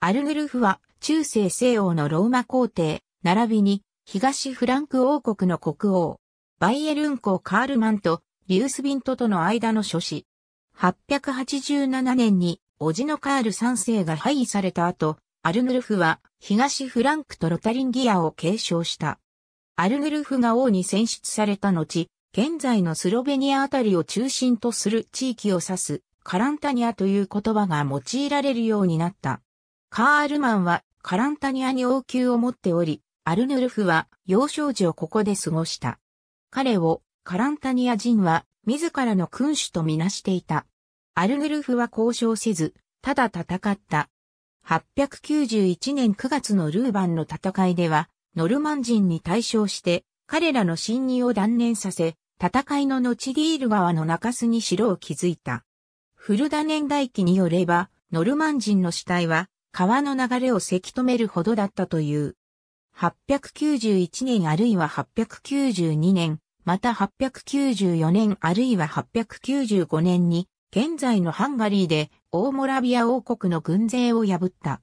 アルグルフは中世西欧のローマ皇帝、並びに東フランク王国の国王、バイエルン公カールマンとリュースビントとの間の諸子。887年に、叔父のカール3世が廃位された後、アルグルフは東フランクとロタリンギアを継承した。アルグルフが王に選出された後、現在のスロベニアあたりを中心とする地域を指すカランタニアという言葉が用いられるようになった。カールマンはカランタニアに王宮を持っており、アルヌルフは幼少時をここで過ごした。彼をカランタニア人は自らの君主とみなしていた。アルヌルフは交渉せず、ただ戦った。891年9月のルーバンの戦いでは、ノルマン人に対象して、彼らの侵入を断念させ、戦いの後リール川の中州に城を築いた。フルダ年代記によれば、ノルマン人の死体は、川の流れをせき止めるほどだったという。891年あるいは892年、また894年あるいは895年に、現在のハンガリーでオーモラビア王国の軍勢を破った。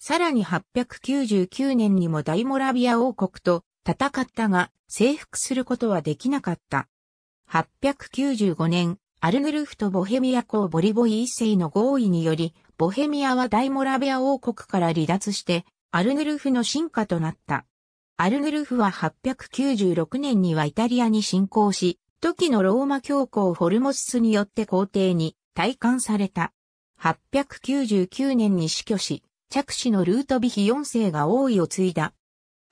さらに899年にも大モラビア王国と戦ったが、征服することはできなかった。895年、アルヌルフとボヘミア公ボリボイ一世の合意により、ボヘミアは大モラビア王国から離脱して、アルヌルフの進化となった。アルヌルフは896年にはイタリアに侵攻し、時のローマ教皇ホルモスによって皇帝に退官された。899年に死去し、着手のルートビヒ4世が王位を継いだ。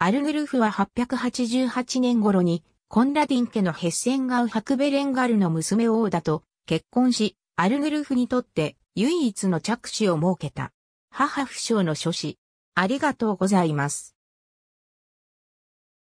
アルヌルフは888年頃に、コンラディン家のヘッセンガウ・ハクベレンガルの娘王だと結婚し、アルグルフにとって唯一の着手を設けた。母不詳の書士。ありがとうございます。